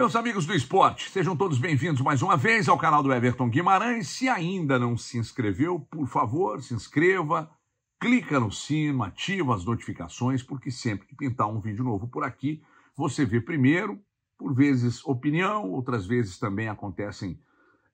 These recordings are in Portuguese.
meus amigos do esporte, sejam todos bem-vindos mais uma vez ao canal do Everton Guimarães. Se ainda não se inscreveu, por favor, se inscreva, clica no sino, ativa as notificações, porque sempre que pintar um vídeo novo por aqui, você vê primeiro, por vezes opinião, outras vezes também acontecem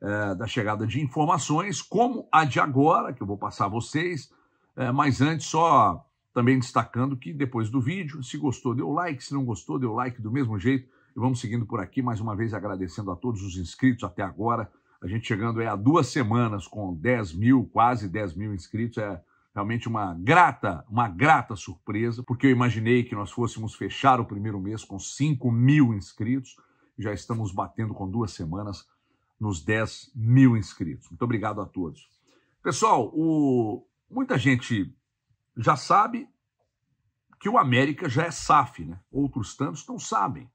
é, da chegada de informações, como a de agora, que eu vou passar a vocês, é, mas antes só também destacando que depois do vídeo, se gostou, deu like, se não gostou, deu like do mesmo jeito, e vamos seguindo por aqui, mais uma vez agradecendo a todos os inscritos até agora. A gente chegando é, a duas semanas com 10 mil, quase 10 mil inscritos. É realmente uma grata, uma grata surpresa, porque eu imaginei que nós fôssemos fechar o primeiro mês com 5 mil inscritos. Já estamos batendo com duas semanas nos 10 mil inscritos. Muito obrigado a todos. Pessoal, o... muita gente já sabe que o América já é SAF, né? Outros tantos não sabem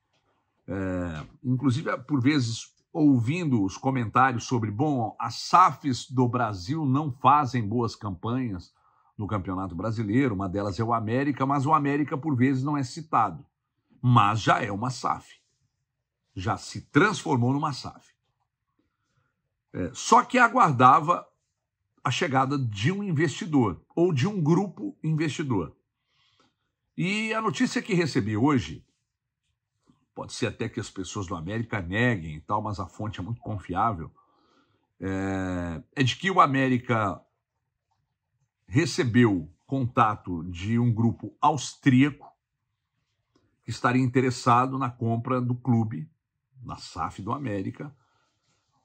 é, inclusive é, por vezes ouvindo os comentários sobre, bom, as SAFs do Brasil não fazem boas campanhas no Campeonato Brasileiro, uma delas é o América, mas o América por vezes não é citado, mas já é uma SAF, já se transformou numa SAF. É, só que aguardava a chegada de um investidor ou de um grupo investidor. E a notícia que recebi hoje Pode ser até que as pessoas do América neguem e tal, mas a fonte é muito confiável. É, é de que o América recebeu contato de um grupo austríaco que estaria interessado na compra do clube, na SAF do América,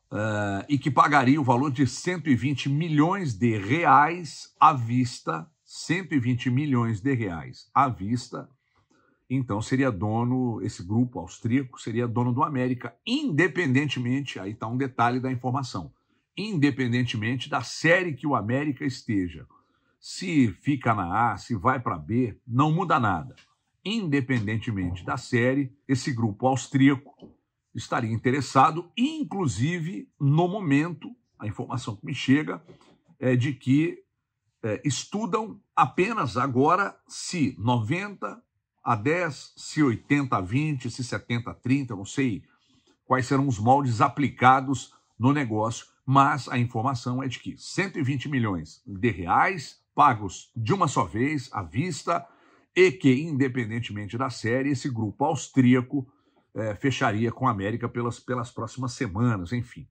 Uh, e que pagaria o valor de 120 milhões de reais à vista, 120 milhões de reais à vista, então seria dono, esse grupo austríaco seria dono do América, independentemente, aí está um detalhe da informação, independentemente da série que o América esteja. Se fica na A, se vai para B, não muda nada. Independentemente da série, esse grupo austríaco estaria interessado, inclusive no momento, a informação que me chega é de que é, estudam apenas agora se 90 a 10, se 80 a 20, se 70 a 30, não sei quais serão os moldes aplicados no negócio, mas a informação é de que 120 milhões de reais pagos de uma só vez à vista e que, independentemente da série, esse grupo austríaco é, fecharia com a América pelas, pelas próximas semanas, enfim.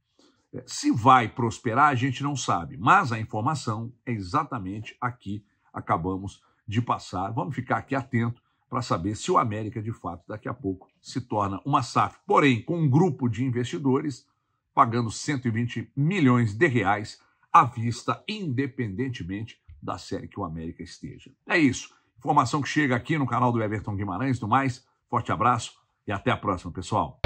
É, se vai prosperar, a gente não sabe, mas a informação é exatamente aqui, acabamos de passar. Vamos ficar aqui atento para saber se o América, de fato, daqui a pouco se torna uma SAF, porém com um grupo de investidores pagando 120 milhões de reais à vista, independentemente da série que o América esteja. É isso. Informação que chega aqui no canal do Everton Guimarães, do mais. Forte abraço e até a próxima, pessoal.